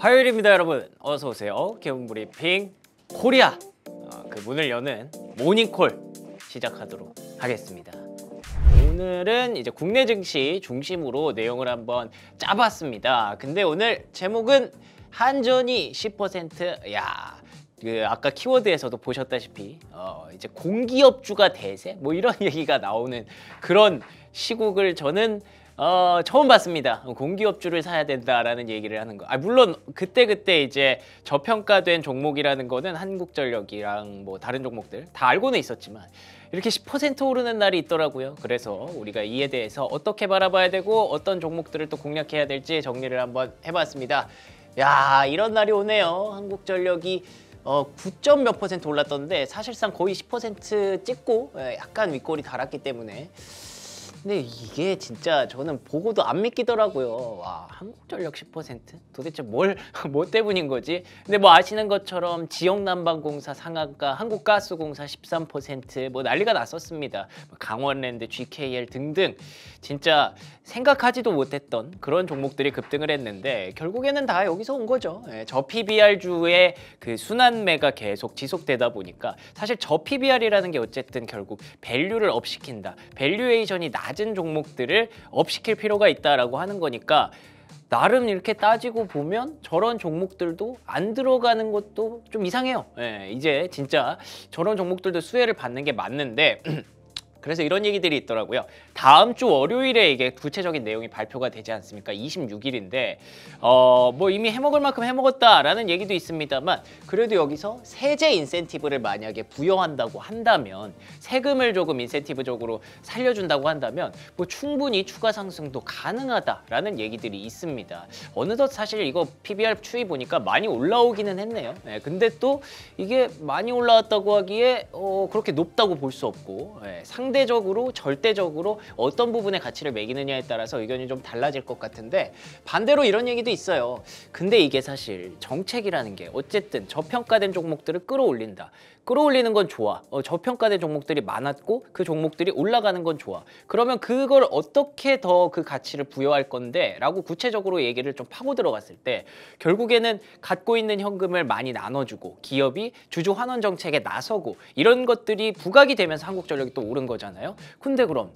화요일입니다 여러분 어서오세요 개운브리핑 코리아 어, 그 문을 여는 모닝콜 시작하도록 하겠습니다 오늘은 이제 국내 증시 중심으로 내용을 한번 짜봤습니다 근데 오늘 제목은 한전이 10%야 그 아까 키워드에서도 보셨다시피 어 이제 공기업주가 대세 뭐 이런 얘기가 나오는 그런 시국을 저는 어, 처음 봤습니다. 공기업주를 사야 된다라는 얘기를 하는 거. 아, 물론 그때 그때 이제 저평가된 종목이라는 거는 한국전력이랑 뭐 다른 종목들 다 알고는 있었지만 이렇게 10% 오르는 날이 있더라고요. 그래서 우리가 이에 대해서 어떻게 바라봐야 되고 어떤 종목들을 또 공략해야 될지 정리를 한번 해봤습니다. 야 이런 날이 오네요. 한국전력이 어, 9점 몇 퍼센트 올랐던데 사실상 거의 10% 찍고 예, 약간 윗골이 달았기 때문에 근데 이게 진짜 저는 보고도 안 믿기더라고요. 와 한국전력 10% 도대체 뭘 뭐 때문인 거지? 근데 뭐 아시는 것처럼 지역난방공사 상한가, 한국가스공사 13%뭐 난리가 났었습니다. 뭐 강원랜드, GKL 등등 진짜 생각하지도 못했던 그런 종목들이 급등을 했는데 결국에는 다 여기서 온 거죠. 예, 저 PBR 주의 그 순환매가 계속 지속되다 보니까 사실 저 PBR이라는 게 어쨌든 결국 밸류를 업시킨다, 밸류에이션이 낮 낮은 종목들을 업시킬 필요가 있다라고 하는 거니까 나름 이렇게 따지고 보면 저런 종목들도 안 들어가는 것도 좀 이상해요. 예, 이제 진짜 저런 종목들도 수혜를 받는 게 맞는데 그래서 이런 얘기들이 있더라고요. 다음 주 월요일에 이게 구체적인 내용이 발표가 되지 않습니까? 26일인데 어 뭐 이미 해먹을 만큼 해먹었다라는 얘기도 있습니다만 그래도 여기서 세제 인센티브를 만약에 부여한다고 한다면 세금을 조금 인센티브적으로 살려준다고 한다면 뭐 충분히 추가 상승도 가능하다라는 얘기들이 있습니다. 어느덧 사실 이거 PBR 추이 보니까 많이 올라오기는 했네요. 예, 근데 또 이게 많이 올라왔다고 하기에 어, 그렇게 높다고 볼 수 없고 예, 상대적으로 절대적으로 어떤 부분에 가치를 매기느냐에 따라서 의견이 좀 달라질 것 같은데 반대로 이런 얘기도 있어요. 근데 이게 사실 정책이라는 게 어쨌든 저평가된 종목들을 끌어올린다. 끌어올리는 건 좋아. 어, 저평가된 종목들이 많았고 그 종목들이 올라가는 건 좋아. 그러면 그걸 어떻게 더 그 가치를 부여할 건데 라고 구체적으로 얘기를 좀 파고 들어갔을 때 결국에는 갖고 있는 현금을 많이 나눠주고 기업이 주주 환원 정책에 나서고 이런 것들이 부각이 되면서 한국전력이 또 오른 거잖아요. 근데 그럼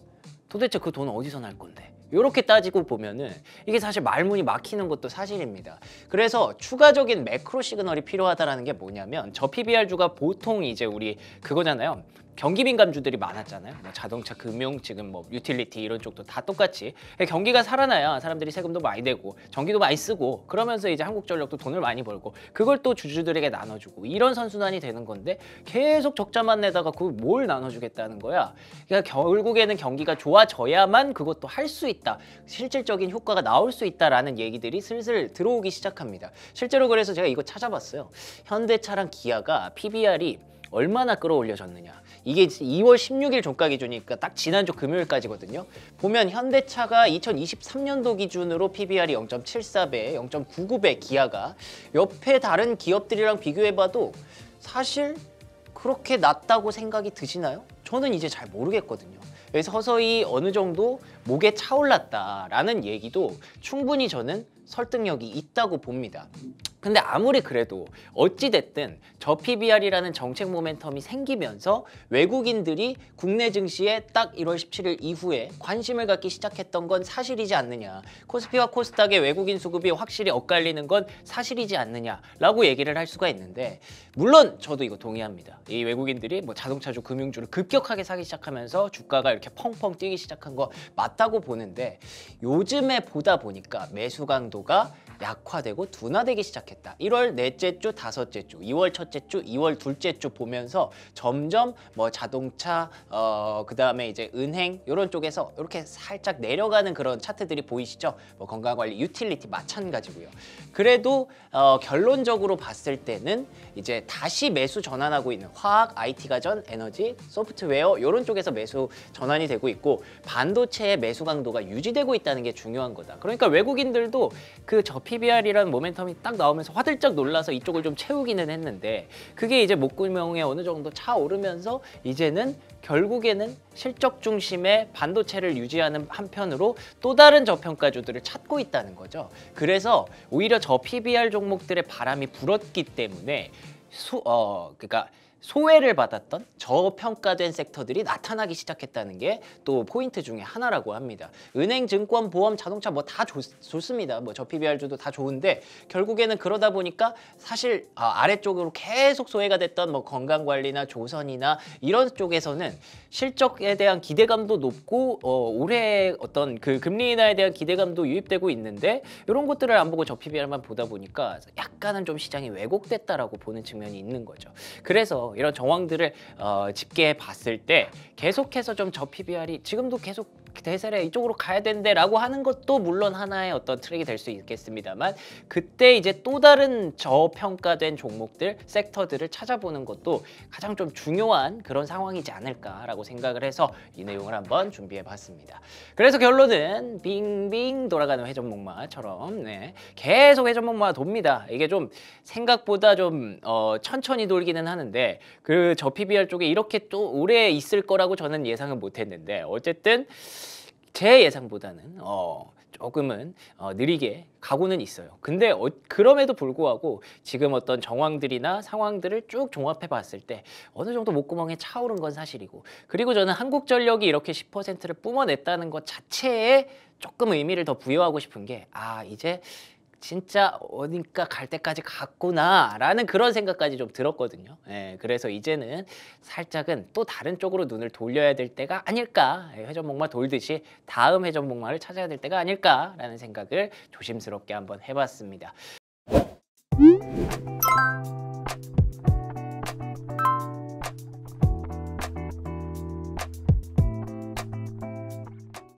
도대체 그 돈은 어디서 날 건데? 이렇게 따지고 보면은 이게 사실 말문이 막히는 것도 사실입니다. 그래서 추가적인 매크로 시그널이 필요하다는 게 뭐냐면 저 PBR주가 보통 이제 우리 그거잖아요. 경기 민감주들이 많았잖아요. 뭐 자동차, 금융, 지금 뭐 유틸리티 이런 쪽도 다 똑같이 그러니까 경기가 살아나야 사람들이 세금도 많이 내고 전기도 많이 쓰고 그러면서 이제 한국전력도 돈을 많이 벌고 그걸 또 주주들에게 나눠주고 이런 선순환이 되는 건데 계속 적자만 내다가 그걸 뭘 나눠주겠다는 거야. 그러니까 결국에는 경기가 좋아져야만 그것도 할 수 있다. 실질적인 효과가 나올 수 있다라는 얘기들이 슬슬 들어오기 시작합니다. 실제로 그래서 제가 이거 찾아봤어요. 현대차랑 기아가 PBR이 얼마나 끌어올려졌느냐. 이게 2월 16일 종가 기준이니까 딱 지난주 금요일까지거든요. 보면 현대차가 2023년도 기준으로 PBR이 0.74배, 0.99배 기아가 옆에 다른 기업들이랑 비교해봐도 사실 그렇게 낮다고 생각이 드시나요? 저는 이제 잘 모르겠거든요. 그래서 서서히 어느 정도 목에 차올랐다라는 얘기도 충분히 저는 설득력이 있다고 봅니다. 근데 아무리 그래도 어찌됐든 저 PBR이라는 정책 모멘텀이 생기면서 외국인들이 국내 증시에 딱 1월 17일 이후에 관심을 갖기 시작했던 건 사실이지 않느냐 코스피와 코스닥의 외국인 수급이 확실히 엇갈리는 건 사실이지 않느냐라고 얘기를 할 수가 있는데 물론 저도 이거 동의합니다 이 외국인들이 뭐 자동차주 금융주를 급격하게 사기 시작하면서 주가가 이렇게 펑펑 뛰기 시작한 거 맞다고 보는데 요즘에 보다 보니까 매수 강도가 약화되고 둔화되기 시작했다. 1월 넷째 주, 다섯째 주, 2월 첫째 주, 2월 둘째 주 보면서 점점 뭐 자동차, 어, 그 다음에 이제 은행 이런 쪽에서 이렇게 살짝 내려가는 그런 차트들이 보이시죠? 뭐 건강관리, 유틸리티 마찬가지고요. 그래도 어, 결론적으로 봤을 때는 이제 다시 매수 전환하고 있는 화학, IT 가전, 에너지, 소프트웨어 이런 쪽에서 매수 전환이 되고 있고 반도체의 매수 강도가 유지되고 있다는 게 중요한 거다. 그러니까 외국인들도 그 저평 PBR이라는 모멘텀이 딱 나오면서 화들짝 놀라서 이쪽을 좀 채우기는 했는데 그게 이제 목구멍에 어느 정도 차오르면서 이제는 결국에는 실적 중심의 반도체를 유지하는 한편으로 또 다른 저평가주들을 찾고 있다는 거죠. 그래서 오히려 저 PBR 종목들의 바람이 불었기 때문에 수, 어, 그러니까 소외를 받았던 저평가된 섹터들이 나타나기 시작했다는 게 또 포인트 중에 하나라고 합니다. 은행, 증권, 보험, 자동차 뭐 다 좋습니다. 뭐 저PBR주도 다 좋은데 결국에는 그러다 보니까 사실 아, 아래쪽으로 계속 소외가 됐던 뭐 건강관리나 조선이나 이런 쪽에서는 실적에 대한 기대감도 높고 어, 올해 어떤 그 금리 인하에 대한 기대감도 유입되고 있는데 이런 것들을 안 보고 저PBR만 보다 보니까 약간은 좀 시장이 왜곡됐다라고 보는 측면이 있는 거죠. 그래서 이런 정황들을 어, 집계해 봤을 때 계속해서 좀 저 PBR이 지금도 계속 대세래 이쪽으로 가야 된대라고 하는 것도 물론 하나의 어떤 트랙이 될 수 있겠습니다만 그때 이제 또 다른 저평가된 종목들 섹터들을 찾아보는 것도 가장 좀 중요한 그런 상황이지 않을까라고 생각을 해서 이 내용을 한번 준비해 봤습니다. 그래서 결론은 빙빙 돌아가는 회전목마처럼 네, 계속 회전목마 돕니다. 이게 좀 생각보다 좀 어, 천천히 돌기는 하는데 그 저 PBR 쪽에 이렇게 또 오래 있을 거라고 저는 예상은 못했는데 어쨌든 제 예상보다는 어, 조금은 어, 느리게 가고는 있어요. 근데 어, 그럼에도 불구하고 지금 어떤 정황들이나 상황들을 쭉 종합해 봤을 때 어느 정도 목구멍에 차오른 건 사실이고 그리고 저는 한국전력이 이렇게 10%를 뿜어냈다는 것 자체에 조금 의미를 더 부여하고 싶은 게 아 이제 진짜 어딘가 갈 때까지 갔구나라는 그런 생각까지 좀 들었거든요. 예, 그래서 이제는 살짝은 또 다른 쪽으로 눈을 돌려야 될 때가 아닐까 예, 회전목마 돌듯이 다음 회전목마를 찾아야 될 때가 아닐까라는 생각을 조심스럽게 한번 해봤습니다.